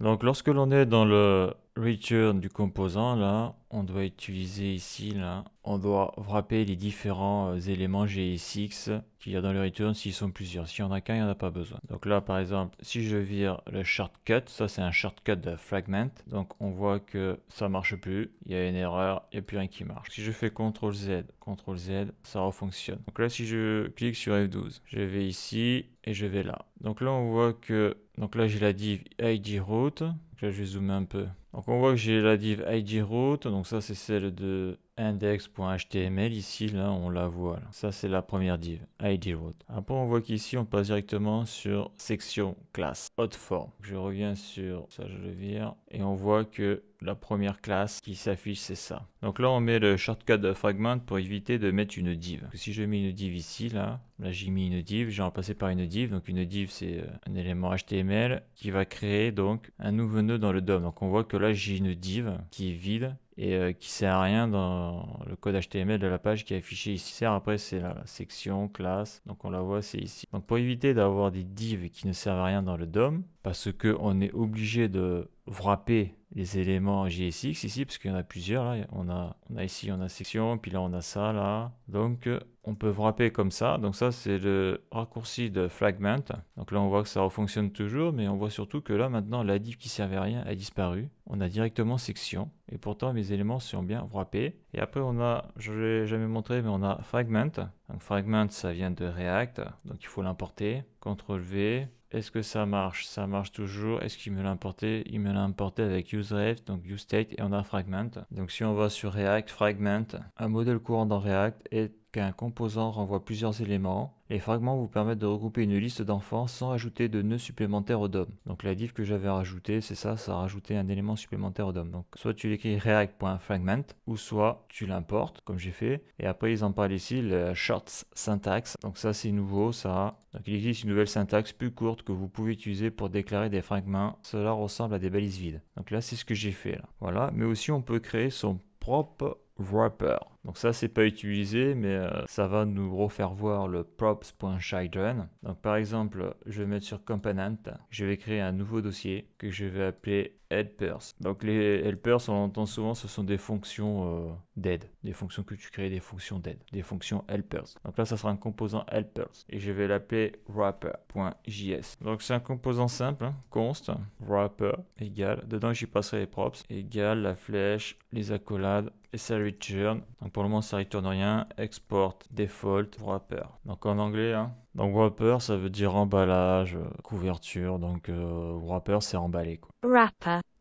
Donc lorsque l'on est dans le return du composant, là, on doit utiliser ici, là, on doit frapper les différents euh, éléments GSX qu'il y a dans le return s'ils sont plusieurs. Si en a qu'un, il n'y en a pas besoin. Donc là, par exemple, si je vire le shortcut, ça c'est un shortcut de fragment. Donc on voit que ça marche plus, il y a une erreur, il n'y a plus rien qui marche. Si je fais CTRL Z, CTRL Z, ça refonctionne. Donc là, si je clique sur F12, je vais ici et je vais là. Donc là, on voit que, donc là j'ai la div ID root. là, je vais zoomer un peu. Donc on voit que j'ai la div ID root donc ça c'est celle de index.html ici, là on la voit. Ça c'est la première div, ID root Après on voit qu'ici on passe directement sur section classe, hotform. Je reviens sur ça, je le vire, et on voit que la première classe qui s'affiche c'est ça. Donc là on met le shortcut de fragment pour éviter de mettre une div. si je mets une div ici, là, j'ai mis une div, j'ai remplacé par une div. Donc une div c'est euh, un élément HTML qui va créer donc un nouveau nœud dans le DOM. Donc on voit que là, j'ai une div qui est vide et euh, qui sert à rien dans le code HTML de la page qui est affichée ici. après, c'est la section, classe. Donc on la voit, c'est ici. Donc pour éviter d'avoir des divs qui ne servent à rien dans le DOM, parce que on est obligé de wrapper les éléments JSX ici, parce qu'il y en a plusieurs. Là. On, a, on a ici, on a section, puis là on a ça, là. Donc on peut wrapper comme ça. Donc ça c'est le raccourci de Fragment. Donc là on voit que ça fonctionne toujours, mais on voit surtout que là maintenant la div qui servait à rien a disparu. On a directement section, et pourtant mes éléments sont bien wrappés. Et après on a, je l'ai jamais montré, mais on a Fragment. Donc Fragment ça vient de React, donc il faut l'importer. CTRL V, est-ce que ça marche Ça marche toujours. Est-ce qu'il me l'a importé Il me l'a importé avec useRef, donc useState, et on a fragment. Donc si on va sur React, fragment, un modèle courant dans React est qu'un composant renvoie plusieurs éléments. Les fragments vous permettent de regrouper une liste d'enfants sans ajouter de nœuds supplémentaires au DOM. Donc la div que j'avais rajoutée, c'est ça, ça a rajouté un élément supplémentaire au DOM. Donc soit tu l'écris react.fragment, ou soit tu l'importes, comme j'ai fait. Et après, ils en parlent ici, le short syntax. Donc ça, c'est nouveau, ça. Donc il existe une nouvelle syntaxe plus courte que vous pouvez utiliser pour déclarer des fragments. Cela ressemble à des balises vides. Donc là, c'est ce que j'ai fait là. Voilà, mais aussi on peut créer son propre Wrapper. Donc ça c'est pas utilisé mais euh, ça va nous refaire voir le props.shiden Donc par exemple je vais mettre sur component, je vais créer un nouveau dossier que je vais appeler helpers. Donc les helpers, on entend souvent, ce sont des fonctions euh, d'aide, des fonctions que tu crées, des fonctions d'aide, des fonctions helpers. Donc là, ça sera un composant helpers et je vais l'appeler wrapper.js. Donc c'est un composant simple, hein. const wrapper égale. Dedans, j'y passerai les props égale la flèche, les accolades et ça return. Donc pour le moment, ça retourne rien. Export default wrapper. Donc en anglais, hein, donc wrapper, ça veut dire emballage, couverture. Donc euh, wrapper, c'est emballé. Quoi.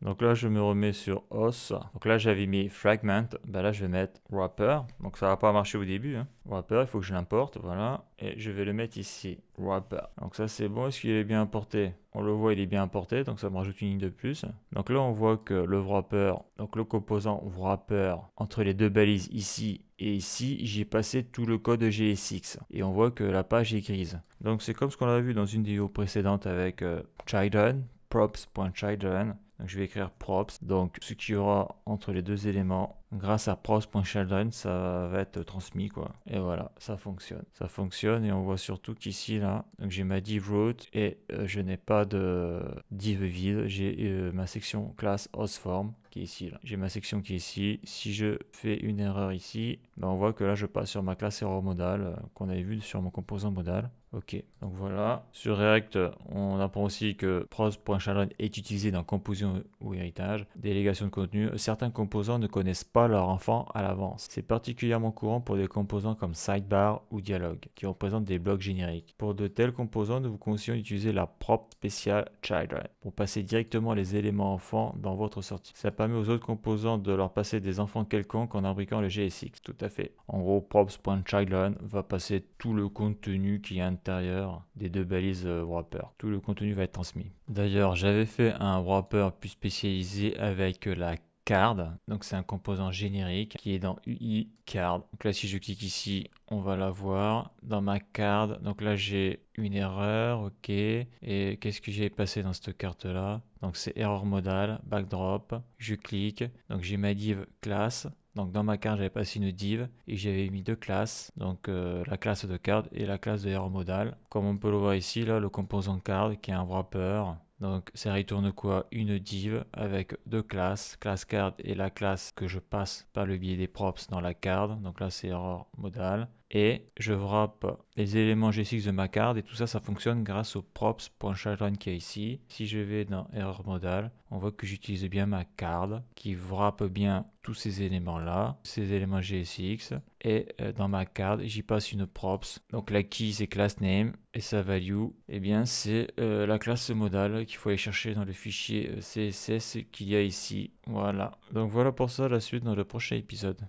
Donc là, je me remets sur os. Donc là, j'avais mis fragment. Bah là, je vais mettre wrapper. Donc ça va pas marcher au début. Hein. Wrapper, il faut que je l'importe, voilà. Et je vais le mettre ici, Wrapper. Donc ça c'est bon, est-ce qu'il est bien importé On le voit, il est bien importé, donc ça me rajoute une ligne de plus. Donc là on voit que le Wrapper, donc le composant Wrapper, entre les deux balises ici et ici, j'ai passé tout le code GSX. Et on voit que la page est grise. Donc c'est comme ce qu'on a vu dans une vidéo précédente avec euh, Children, je vais écrire props. Donc ce qu'il y aura entre les deux éléments, grâce à props.children, ça va être transmis quoi. Et voilà, ça fonctionne. Ça fonctionne et on voit surtout qu'ici là, j'ai ma div root et euh, je n'ai pas de div vide, j'ai euh, ma section classe osform ici. J'ai ma section qui est ici. Si je fais une erreur ici, ben on voit que là, je passe sur ma classe erreur modale euh, qu'on avait vu sur mon composant modal. Ok, donc voilà. Sur React, on apprend aussi que pros.chalon est utilisé dans composition ou héritage, délégation de contenu. Certains composants ne connaissent pas leur enfant à l'avance. C'est particulièrement courant pour des composants comme sidebar ou dialogue, qui représentent des blocs génériques. Pour de tels composants, nous vous conseillons d'utiliser la propre spéciale Children pour passer directement les éléments enfants dans votre sortie aux autres composants de leur passer des enfants quelconques en imbriquant le GSX. Tout à fait. En gros, props.children va passer tout le contenu qui est à des deux balises euh, wrapper. Tout le contenu va être transmis. D'ailleurs, j'avais fait un wrapper plus spécialisé avec euh, la donc c'est un composant générique qui est dans UI card. Donc là si je clique ici, on va la voir dans ma card. Donc là j'ai une erreur, ok. Et qu'est-ce que j'ai passé dans cette carte là Donc c'est erreur Modal backdrop. Je clique. Donc j'ai ma div classe. Donc dans ma carte, j'avais passé une div et j'avais mis deux classes, donc euh, la classe de card et la classe de erreur modale. Comme on peut le voir ici, là, le composant card qui est un wrapper donc ça retourne quoi Une div avec deux classes, classe card et la classe que je passe par le biais des props dans la card. Donc là c'est erreur modal et je wrap les éléments g de ma carte et tout ça, ça fonctionne grâce au qu'il qui est ici. Si je vais dans erreur modal, on voit que j'utilise bien ma carte qui wrap bien tous ces éléments là, ces éléments GSX et euh, dans ma carte j'y passe une props. Donc la key c'est class name et sa value, eh bien c'est euh, la classe modal qu'il faut aller chercher dans le fichier euh, CSS qu'il y a ici. Voilà, donc voilà pour ça la suite dans le prochain épisode.